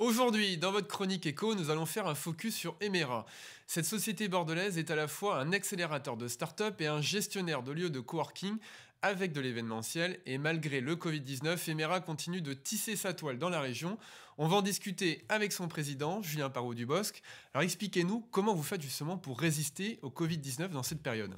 Aujourd'hui, dans votre chronique éco, nous allons faire un focus sur Emera. Cette société bordelaise est à la fois un accélérateur de start-up et un gestionnaire de lieux de coworking avec de l'événementiel et malgré le Covid-19, Emera continue de tisser sa toile dans la région. On va en discuter avec son président, Julien Parot-Dubosc. Alors expliquez-nous comment vous faites justement pour résister au Covid-19 dans cette période.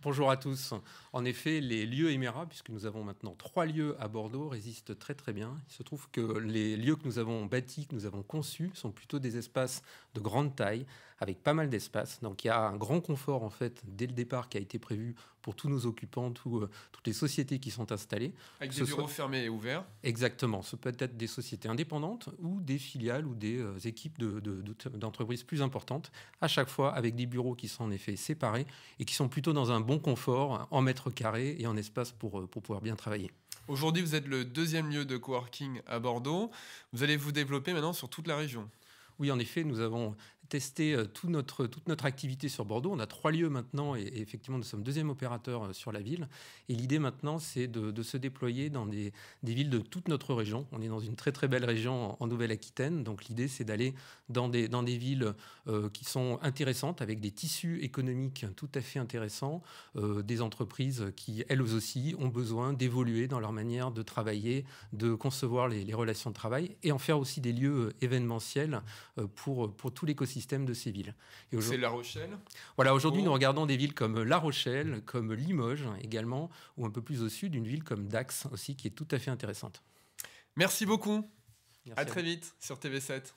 Bonjour à tous. En effet, les lieux émirats, puisque nous avons maintenant trois lieux à Bordeaux, résistent très très bien. Il se trouve que les lieux que nous avons bâtis, que nous avons conçus, sont plutôt des espaces de grande taille, avec pas mal d'espace. Donc il y a un grand confort en fait dès le départ qui a été prévu pour tous nos occupants, ou euh, toutes les sociétés qui sont installées. Avec des bureaux fermés et ouverts. Exactement. Ce peut être des sociétés indépendantes ou des filiales ou des euh, équipes d'entreprises plus importantes, à chaque fois avec des bureaux qui sont en effet séparés et qui sont plutôt dans un bon confort en mètres carrés et en espace pour, euh, pour pouvoir bien travailler. Aujourd'hui, vous êtes le deuxième lieu de coworking à Bordeaux. Vous allez vous développer maintenant sur toute la région. Oui, en effet, nous avons testé euh, notre, toute notre activité sur Bordeaux. On a trois lieux maintenant et, effectivement, nous sommes deuxième opérateur euh, sur la ville. Et l'idée maintenant, c'est de, se déployer dans des, villes de toute notre région. On est dans une très très belle région en, Nouvelle-Aquitaine. Donc l'idée, c'est d'aller dans des, dans des villes euh, qui sont intéressantes, avec des tissus économiques tout à fait intéressants, des entreprises qui, elles aussi, ont besoin d'évoluer dans leur manière de travailler, de concevoir les, les relations de travail et en faire aussi des lieux événementiels euh, pour, tout l'écosystème de ces villes. C'est La Rochelle Voilà, aujourd'hui, oh. nous regardons des villes comme La Rochelle, comme Limoges également, ou un peu plus au sud, une ville comme Dax aussi, qui est tout à fait intéressante. Merci beaucoup. à très vite sur TV7.